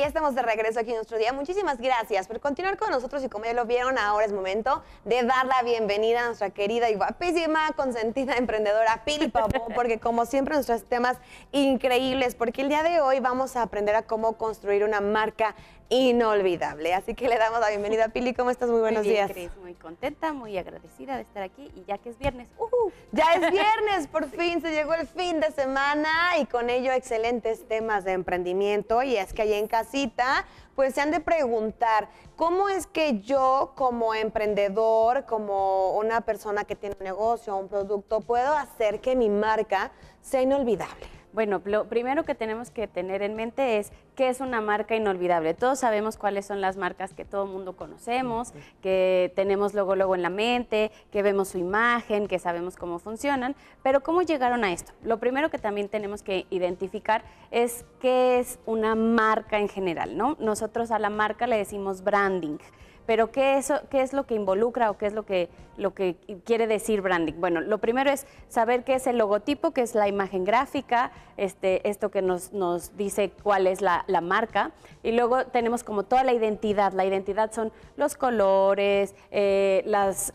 Y estamos de regreso aquí en nuestro día. Muchísimas gracias por continuar con nosotros y como ya lo vieron, ahora es momento de dar la bienvenida a nuestra querida y guapísima, consentida emprendedora Pili porque como siempre nuestros temas increíbles, porque el día de hoy vamos a aprender a cómo construir una marca inolvidable. Así que le damos la bienvenida a Pili. ¿Cómo estás? Muy buenos días. muy contenta, muy agradecida de estar aquí y ya que es viernes. Uh Ya es viernes, por fin se llegó el fin de semana y con ello excelentes temas de emprendimiento. Y es que ahí en casita, pues se han de preguntar, ¿cómo es que yo como emprendedor, como una persona que tiene un negocio, un producto, puedo hacer que mi marca sea inolvidable? Bueno, lo primero que tenemos que tener en mente es qué es una marca inolvidable. Todos sabemos cuáles son las marcas que todo el mundo conocemos, que tenemos luego en la mente, que vemos su imagen, que sabemos cómo funcionan, pero ¿cómo llegaron a esto? Lo primero que también tenemos que identificar es qué es una marca en general, ¿no? Nosotros a la marca le decimos branding. Pero ¿qué, eso, ¿qué es lo que involucra o qué es lo que, lo que quiere decir branding? Bueno, lo primero es saber qué es el logotipo, qué es la imagen gráfica, este, esto que nos, dice cuál es la, marca. Y luego tenemos como toda la identidad. La identidad son los colores, eh, los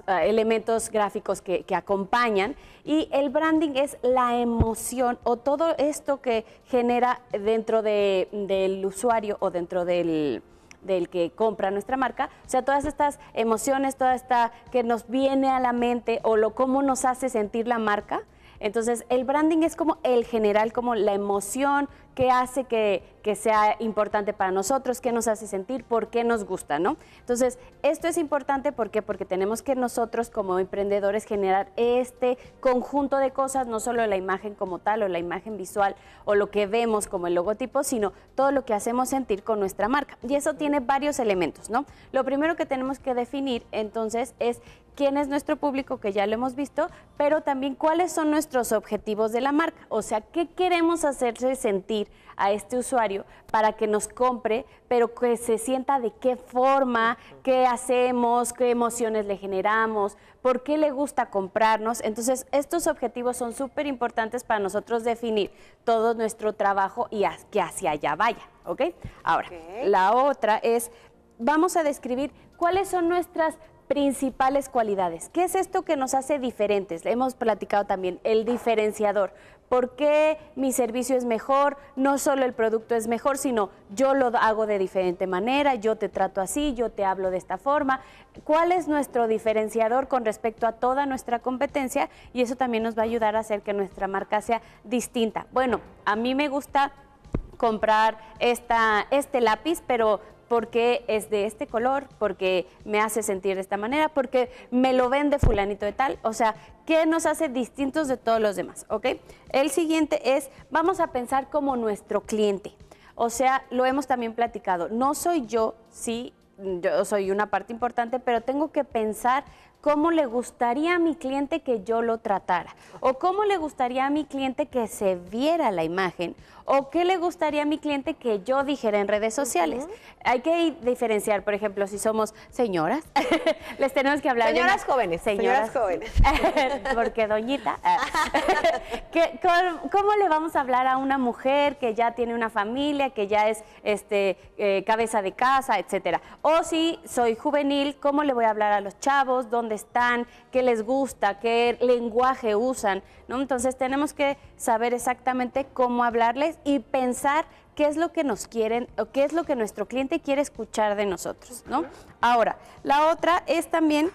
eh, elementos gráficos que, acompañan. Y el branding es la emoción o todo esto que genera dentro del usuario o dentro del del que compra nuestra marca. O sea, todas estas emociones, toda esta que nos viene a la mente o lo cómo nos hace sentir la marca, entonces, el branding es como el general, como la emoción que hace que, que sea importante para nosotros, qué nos hace sentir, por qué nos gusta, ¿no? Entonces, esto es importante ¿por qué? porque tenemos que nosotros como emprendedores generar este conjunto de cosas, no solo la imagen como tal o la imagen visual o lo que vemos como el logotipo, sino todo lo que hacemos sentir con nuestra marca. Y eso tiene varios elementos, ¿no? Lo primero que tenemos que definir entonces es quién es nuestro público, que ya lo hemos visto, pero también cuáles son nuestros objetivos de la marca. O sea, qué queremos hacerse sentir a este usuario para que nos compre, pero que se sienta de qué forma, qué hacemos, qué emociones le generamos, por qué le gusta comprarnos. Entonces, estos objetivos son súper importantes para nosotros definir todo nuestro trabajo y que hacia allá vaya, ¿ok? Ahora, la otra es, vamos a describir cuáles son nuestras principales cualidades. ¿Qué es esto que nos hace diferentes? Hemos platicado también el diferenciador. ¿Por qué mi servicio es mejor? No solo el producto es mejor, sino yo lo hago de diferente manera, yo te trato así, yo te hablo de esta forma. ¿Cuál es nuestro diferenciador con respecto a toda nuestra competencia? Y eso también nos va a ayudar a hacer que nuestra marca sea distinta. Bueno, a mí me gusta comprar esta, este lápiz, pero porque es de este color, porque me hace sentir de esta manera, porque me lo vende fulanito de tal. O sea, ¿qué nos hace distintos de todos los demás? ¿Ok? El siguiente es, vamos a pensar como nuestro cliente. O sea, lo hemos también platicado. No soy yo, sí, yo soy una parte importante, pero tengo que pensar cómo le gustaría a mi cliente que yo lo tratara, o cómo le gustaría a mi cliente que se viera la imagen, o qué le gustaría a mi cliente que yo dijera en redes sociales. Hay que diferenciar, por ejemplo, si somos señoras, les tenemos que hablar. Señoras jóvenes. Señoras, jóvenes. porque doñita, ah. cómo, le vamos a hablar a una mujer que ya tiene una familia, que ya es este, eh, cabeza de casa, etcétera? O si soy juvenil, ¿cómo le voy a hablar a los chavos? ¿Dónde están, qué les gusta, qué lenguaje usan, ¿no? Entonces tenemos que saber exactamente cómo hablarles y pensar qué es lo que nos quieren o qué es lo que nuestro cliente quiere escuchar de nosotros, ¿no? Ahora, la otra es también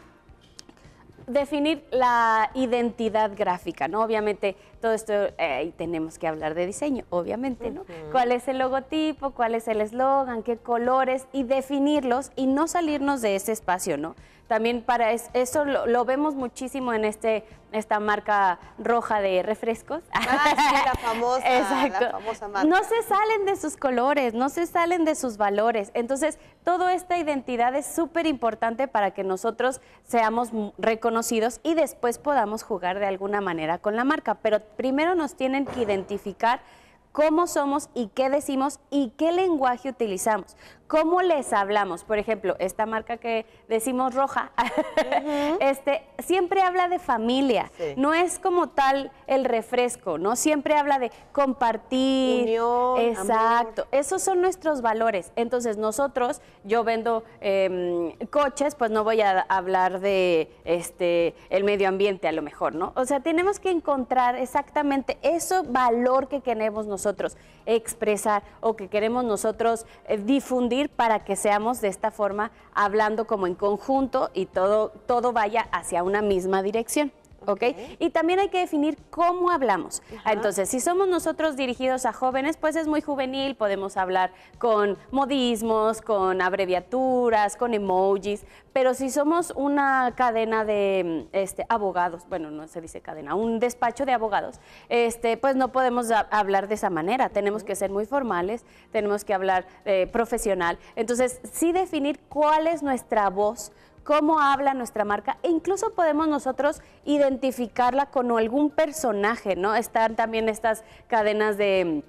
definir la identidad gráfica, ¿no? Obviamente todo esto, eh, tenemos que hablar de diseño, obviamente, ¿no? ¿Cuál es el logotipo? ¿Cuál es el eslogan? ¿Qué colores? Y definirlos y no salirnos de ese espacio, ¿no? También para eso lo, vemos muchísimo en este esta marca roja de refrescos. Ah, la famosa, la famosa marca. No se salen de sus colores, no se salen de sus valores. Entonces, toda esta identidad es súper importante para que nosotros seamos reconocidos y después podamos jugar de alguna manera con la marca. Pero primero nos tienen que identificar cómo somos y qué decimos y qué lenguaje utilizamos, cómo les hablamos. Por ejemplo, esta marca que decimos roja, este, siempre habla de familia, no es como tal el refresco, ¿no? Siempre habla de compartir. Unión, Exacto, esos son nuestros valores. Entonces nosotros, yo vendo em, coches, pues no voy a hablar de este, el medio ambiente a lo mejor, ¿no? O sea, tenemos que encontrar exactamente ese valor que queremos nosotros nosotros expresar o que queremos nosotros eh, difundir para que seamos de esta forma hablando como en conjunto y todo, todo vaya hacia una misma dirección. ¿okay? Y también hay que definir cómo hablamos. Entonces, si somos nosotros dirigidos a jóvenes, pues es muy juvenil, podemos hablar con modismos, con abreviaturas, con emojis, pero si somos una cadena de este, abogados, bueno, no se dice cadena, un despacho de abogados, este, pues no podemos hablar de esa manera, tenemos que ser muy formales, tenemos que hablar eh, profesional. Entonces, sí definir cuál es nuestra voz, cómo habla nuestra marca e incluso podemos nosotros identificarla con algún personaje, ¿no? Están también estas cadenas de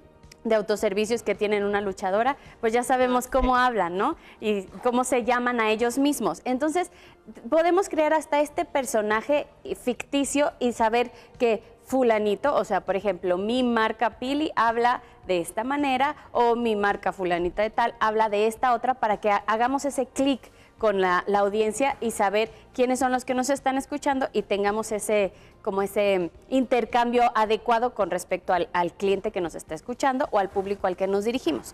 autoservicios que tienen una luchadora, pues ya sabemos ah, cómo hablan, ¿no? Y cómo se llaman a ellos mismos. Entonces, podemos crear hasta este personaje ficticio y saber que fulanito, o sea, por ejemplo, mi marca Pili habla de esta manera o mi marca fulanita de tal habla de esta otra para que hagamos ese clic con la, audiencia y saber quiénes son los que nos están escuchando y tengamos ese como ese intercambio adecuado con respecto al, cliente que nos está escuchando o al público al que nos dirigimos.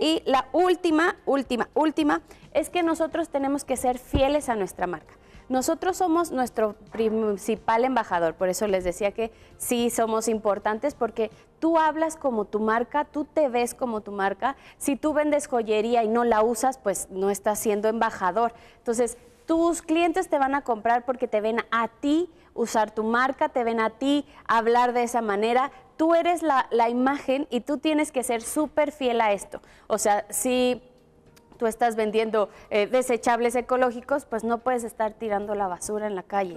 Y la última, última, última es que nosotros tenemos que ser fieles a nuestra marca. Nosotros somos nuestro principal embajador, por eso les decía que sí somos importantes porque tú hablas como tu marca, tú te ves como tu marca. Si tú vendes joyería y no la usas, pues no estás siendo embajador. Entonces, tus clientes te van a comprar porque te ven a ti usar tu marca, te ven a ti hablar de esa manera. Tú eres la, imagen y tú tienes que ser súper fiel a esto. O sea, si tú estás vendiendo eh, desechables ecológicos, pues no puedes estar tirando la basura en la calle,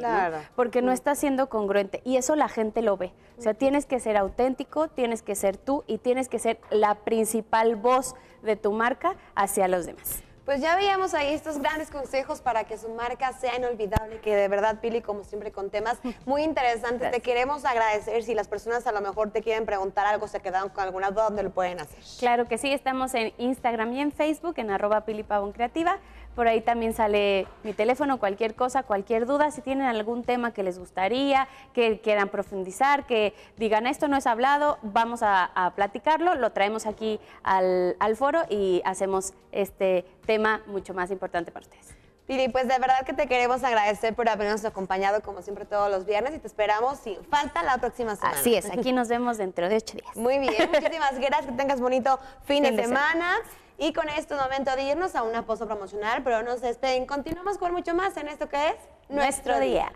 porque no mm. estás siendo congruente y eso la gente lo ve. O sea, tienes que ser auténtico, tienes que ser tú y tienes que ser la principal voz de tu marca hacia los demás. Pues ya veíamos ahí estos grandes consejos para que su marca sea inolvidable, que de verdad, Pili, como siempre, con temas muy interesantes. Te queremos agradecer. Si las personas a lo mejor te quieren preguntar algo, se quedaron con alguna duda, ¿dónde lo pueden hacer. Claro que sí, estamos en Instagram y en Facebook, en arroba Pili Pavón Creativa. Por ahí también sale mi teléfono, cualquier cosa, cualquier duda. Si tienen algún tema que les gustaría, que quieran profundizar, que digan esto no es hablado, vamos a, platicarlo, lo traemos aquí al, al foro y hacemos este tema mucho más importante para ustedes. Y pues de verdad que te queremos agradecer por habernos acompañado como siempre todos los viernes y te esperamos sin falta la próxima semana. Así es, aquí nos vemos dentro de ocho días. Muy bien, muchísimas gracias, que tengas bonito fin, de, semana. y con esto momento de irnos a una pozo promocional, pero no se despeguen. Continuamos con mucho más en esto que es Nuestro, día.